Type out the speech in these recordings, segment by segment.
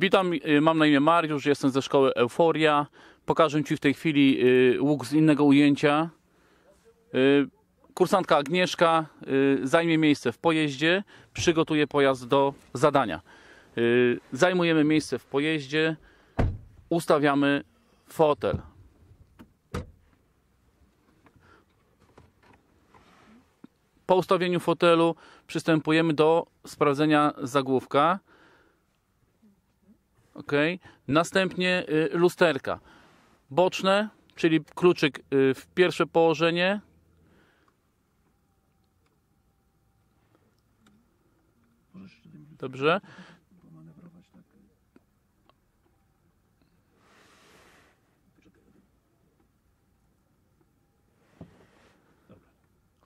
Witam, y, mam na imię Mariusz, jestem ze szkoły Euforia. Pokażę Ci w tej chwili y, łuk z innego ujęcia. Y, kursantka Agnieszka zajmie miejsce w pojeździe, przygotuje pojazd do zadania. Zajmujemy miejsce w pojeździe, ustawiamy fotel. Po ustawieniu fotelu przystępujemy do sprawdzenia zagłówka ok. Następnie y, lusterka boczne, czyli kluczyk y, w pierwsze położenie. Dobrze.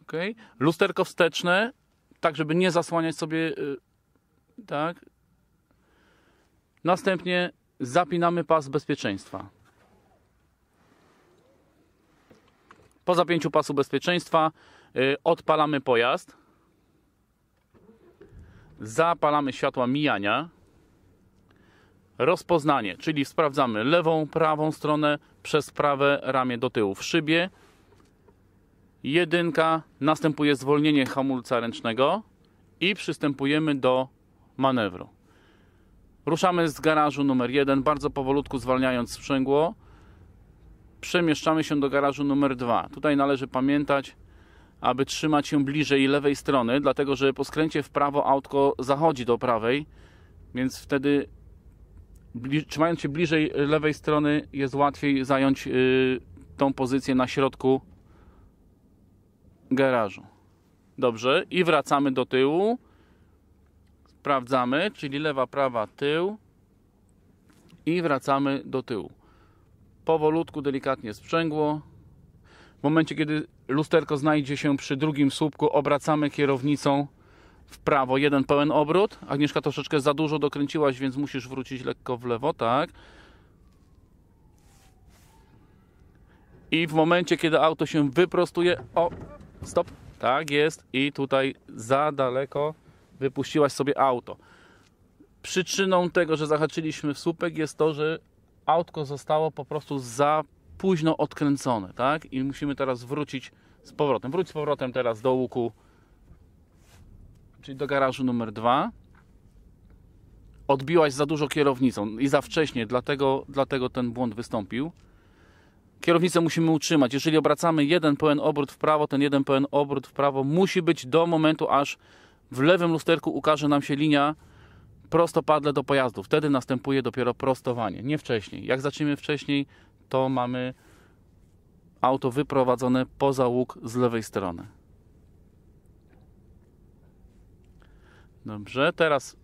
Okay. Lusterko wsteczne, tak żeby nie zasłaniać sobie y, tak, Następnie zapinamy pas bezpieczeństwa. Po zapięciu pasu bezpieczeństwa y, odpalamy pojazd. Zapalamy światła mijania. Rozpoznanie, czyli sprawdzamy lewą, prawą stronę przez prawe ramię do tyłu w szybie. Jedynka, następuje zwolnienie hamulca ręcznego i przystępujemy do manewru. Ruszamy z garażu numer 1, bardzo powolutku zwalniając sprzęgło. Przemieszczamy się do garażu numer 2. Tutaj należy pamiętać, aby trzymać się bliżej lewej strony, dlatego że po skręcie w prawo autko zachodzi do prawej, więc wtedy trzymając się bliżej lewej strony jest łatwiej zająć y, tą pozycję na środku garażu. Dobrze, i wracamy do tyłu sprawdzamy, czyli lewa, prawa, tył i wracamy do tyłu. Powolutku, delikatnie sprzęgło. W momencie, kiedy lusterko znajdzie się przy drugim słupku, obracamy kierownicą w prawo, jeden pełen obrót. Agnieszka troszeczkę za dużo dokręciłaś, więc musisz wrócić lekko w lewo, tak? I w momencie, kiedy auto się wyprostuje, o, stop, tak jest, i tutaj za daleko wypuściłaś sobie auto. Przyczyną tego, że zahaczyliśmy w słupek jest to, że autko zostało po prostu za późno odkręcone, tak? I musimy teraz wrócić z powrotem. Wróć z powrotem teraz do łuku, czyli do garażu numer dwa. Odbiłaś za dużo kierownicą i za wcześnie, dlatego, dlatego ten błąd wystąpił. Kierownicę musimy utrzymać. Jeżeli obracamy jeden pełen obrót w prawo, ten jeden pełen obrót w prawo musi być do momentu, aż w lewym lusterku ukaże nam się linia prostopadle do pojazdu. Wtedy następuje dopiero prostowanie, nie wcześniej. Jak zaczniemy wcześniej, to mamy auto wyprowadzone poza łuk z lewej strony. Dobrze, teraz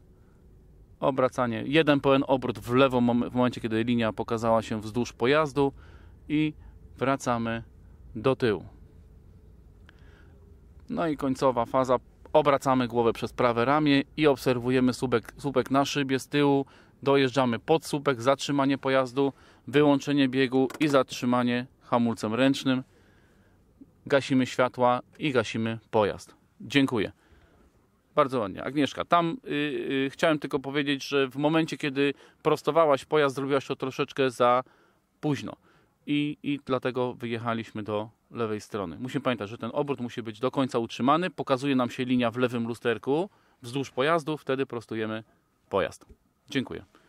obracanie. Jeden pełen obrót w lewo w momencie, kiedy linia pokazała się wzdłuż pojazdu i wracamy do tyłu. No i końcowa faza obracamy głowę przez prawe ramię i obserwujemy słupek, słupek na szybie z tyłu, dojeżdżamy pod słupek, zatrzymanie pojazdu, wyłączenie biegu i zatrzymanie hamulcem ręcznym. Gasimy światła i gasimy pojazd. Dziękuję. Bardzo ładnie. Agnieszka, tam yy, yy, chciałem tylko powiedzieć, że w momencie, kiedy prostowałaś pojazd, zrobiłaś to troszeczkę za późno i, i dlatego wyjechaliśmy do lewej strony. Musimy pamiętać, że ten obrót musi być do końca utrzymany. Pokazuje nam się linia w lewym lusterku wzdłuż pojazdu, wtedy prostujemy pojazd. Dziękuję.